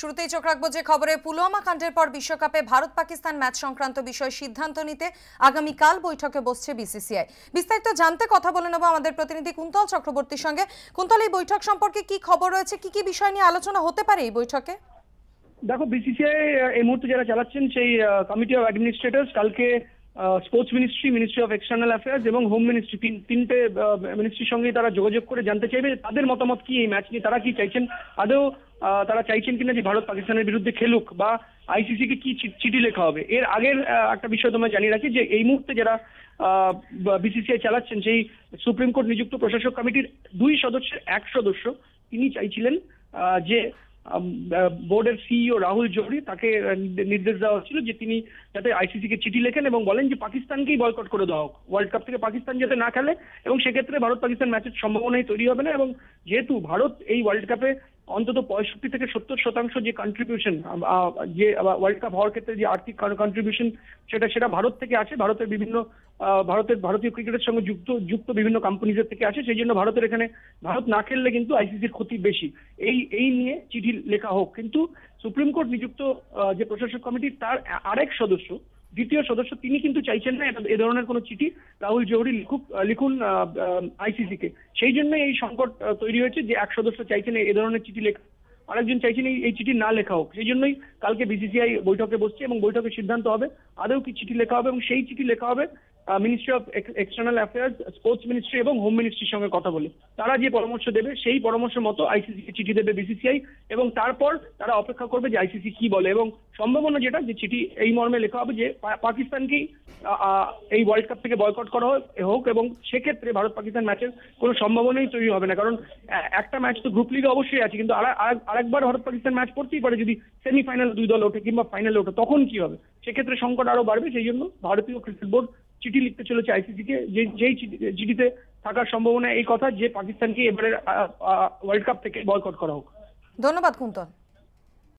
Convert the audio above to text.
শুরুতেই চোখ রাখবো যে খবরে পুলওয়ামা কাণ্ডের পর বিশ্বকাপে ভারত পাকিস্তান ম্যাচ সংক্রান্ত বিষয়ে সিদ্ধান্ত নিতে আগামীকাল বৈঠকে বসছে বিসিসিআই বিস্তারিত জানতে কথা বলে নেব আমাদের প্রতিনিধি কুন্তল চক্রবর্তীর সঙ্গে কুন্তল এই বৈঠক সম্পর্কে কি খবর রয়েছে কি কি বিষয় নিয়ে আলোচনা হতে পারে এই বৈঠকে দেখো বিসিসিআই এই মুহূর্তে যারা চালাচ্ছেন সেই কমিটি অফ অ্যাডমিনিস্ট্রেটার কালকে sports ministry ministry of external affairs এবং হোম মিনিস্ট্রি তিনটে মিনিস্ট্রির সঙ্গে তারা যোগাযোগ করে জানতে চাইবে তাদের মতামত কি এই ম্যাচ নিয়ে তারা কি চাইছেন আদৌ তারা চাইছেন কিনা যে ভারত পাকিস্তানের বিরুদ্ধে খেলুক বা আইসিসি কে কি চিঠি লেখা হবে এর আগের একটা বিষয় তোমরা জানিয়ে রাখি যে এই মুহূর্তে যারা বিসিসিআই চালাচ্ছেন সেই সুপ্রিম কোর্ট নিযুক্ত প্রশাসক কমিটির দুই সদস্যের এক সদস্য তিনি চাইছিলেন যে বোর্ডের সিইও e রাহুল জোহরি তাকে নির্দেশ দেওয়া হচ্ছিল যে তিনি যাতে আইসিসি কে চিঠি লেখেন এবং বলেন যে পাকিস্তানকেই বয়কট করে দেওয়া হোক ওয়ার্ল্ড কাপ থেকে পাকিস্তান যাতে না খেলে এবং সেক্ষেত্রে ভারত পাকিস্তান ম্যাচের সম্ভাবনাই তৈরি হবে না এবং যেহেতু ভারত এই ওয়ার্ল্ড কাপে অন্তত পঁয়ষট্টি থেকে সত্তর শতাংশ যে কন্ট্রিবিউশন যে ওয়ার্ল্ড কাপ হওয়ার ক্ষেত্রে যে আর্থিক কন্ট্রিবিউশন সেটা সেটা ভারত থেকে আসে ভারতের বিভিন্ন ভারতের ভারতীয় ক্রিকেটের সঙ্গে যুক্ত যুক্ত বিভিন্ন কোম্পানিজের থেকে আসে সেই জন্য ভারতের এখানে ভারত না খেললে কিন্তু আইসিসির ক্ষতি বেশি এই এই নিয়ে চিঠি লেখা হোক কিন্তু সুপ্রিম কোর্ট নিযুক্ত যে প্রশাসক কমিটি তার আরেক সদস্য দ্বিতীয় সদস্য তিনি কিন্তু চাইছেন না এ ধরনের কোন চিঠি রাহুল জৌহরি লিখুক লিখুন আইসিসি কে সেই জন্য এই সংকট তৈরি হয়েছে যে এক সদস্য চাইছেন এ ধরনের চিঠি লেখা আরেকজন চাইছেন এই চিঠি না লেখা হোক সেই জন্যই কালকে বিসিসিআই বৈঠকে বসছে এবং বৈঠকে সিদ্ধান্ত হবে আদৌ কি চিঠি লেখা হবে এবং সেই চিঠি লেখা হবে ministry of external affairs sports ministry এবং হোম মিনিস্ট্রির সঙ্গে কথা বলে তারা যে পরামর্শ দেবে সেই পরামর্শ মতো আইসিসি চিঠি দেবে বিসিসিআই এবং তারপর তারা অপেক্ষা করবে যে আইসিসি কি বলে এবং সম্ভাবনা যেটা যে চিঠি এই মর্মে লেখা হবে যে পাকিস্তানকেই এই ওয়ার্ল্ড কাপ থেকে বয়কট করা হোক এবং সেক্ষেত্রে ভারত পাকিস্তান ম্যাচের কোনো সম্ভাবনাই তৈরি হবে না কারণ একটা ম্যাচ তো গ্রুপ লিগে অবশ্যই আছে কিন্তু আরেকবার ভারত পাকিস্তান ম্যাচ পড়তেই পারে যদি সেমিফাইনাল দুই দল ওঠে কিংবা ফাইনাল ওঠে তখন কি হবে সেক্ষেত্রে সংকট আরো বাড়বে সেই জন্য ভারতীয় ক্রিকেট বোর্ড চিঠি লিখতে চলেছে আইসিসিকে যে যেই চিঠিতে থাকার সম্ভাবনা এই কথা যে পাকিস্তানকে এবারে ওয়ার্ল্ড কাপ থেকে বয়কট করা হোক ধন্যবাদ কুন্তন